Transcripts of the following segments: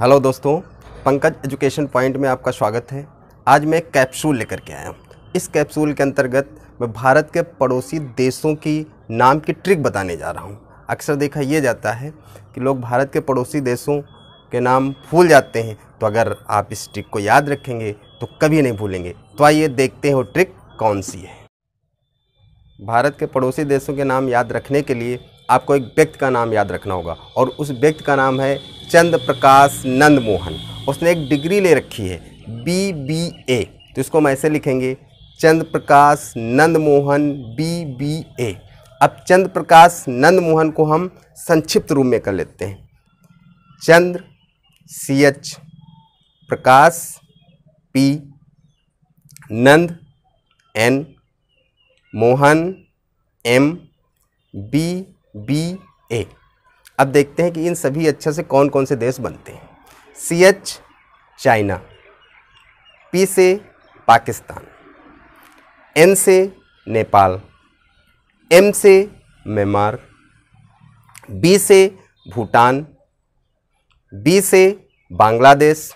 hello दोस्तों Pankaj education point में आपका स्वागत है आज मैं एक कैप्सूल लेकर के आया हूँ इस कैप्सूल के अंतर्गत मैं भारत के पड़ोसी देशों की नाम की ट्रिक बताने जा रहा हूँ अक्सर देखा यह जाता है कि लोग भारत के पड़ोसी देशों के नाम भूल जाते हैं तो अगर आप इस ट्रिक को याद रखेंगे तो कभी नहीं भूलेंगे तो आइए देखते हैं वो ट्रिक कौन सी है भारत के पड़ोसी देशों के नाम याद रखने के लिए आपको एक व्यक्ति का नाम याद रखना होगा और उस व्यक्ति का नाम है चंद प्रकाश नंद मोहन उसने एक डिग्री ले रखी है बी बी ए तो इसको हम ऐसे लिखेंगे Chand Prakash Nand Mohan B B A अब चंद्र प्रकाश नंद मोहन को हम संक्षिप्त रूप में कर लेते हैं Chandra C H Prakash P Nand N Mohan M B B A अब देखते हैं कि इन सभी अच्छा से कौन कौन से देश बनते हैं सी एच चाइना पी से पाकिस्तान एन से नेपाल एम से म्यांमार बी से भूटान बी से बांग्लादेश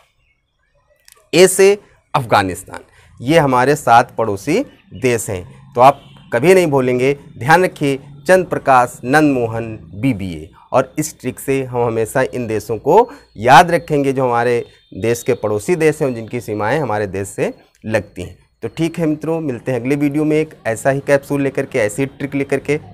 ए से अफ़गानिस्तान ये हमारे सात पड़ोसी देश हैं तो आप कभी नहीं भूलेंगे ध्यान रखिए चंद्र प्रकाश नंद मोहन बी और इस ट्रिक से हम हमेशा इन देशों को याद रखेंगे जो हमारे देश के पड़ोसी देश हैं जिनकी सीमाएँ हमारे देश से लगती हैं तो ठीक है मित्रों मिलते हैं अगले वीडियो में एक ऐसा ही कैप्सूल लेकर के ऐसी ट्रिक लेकर के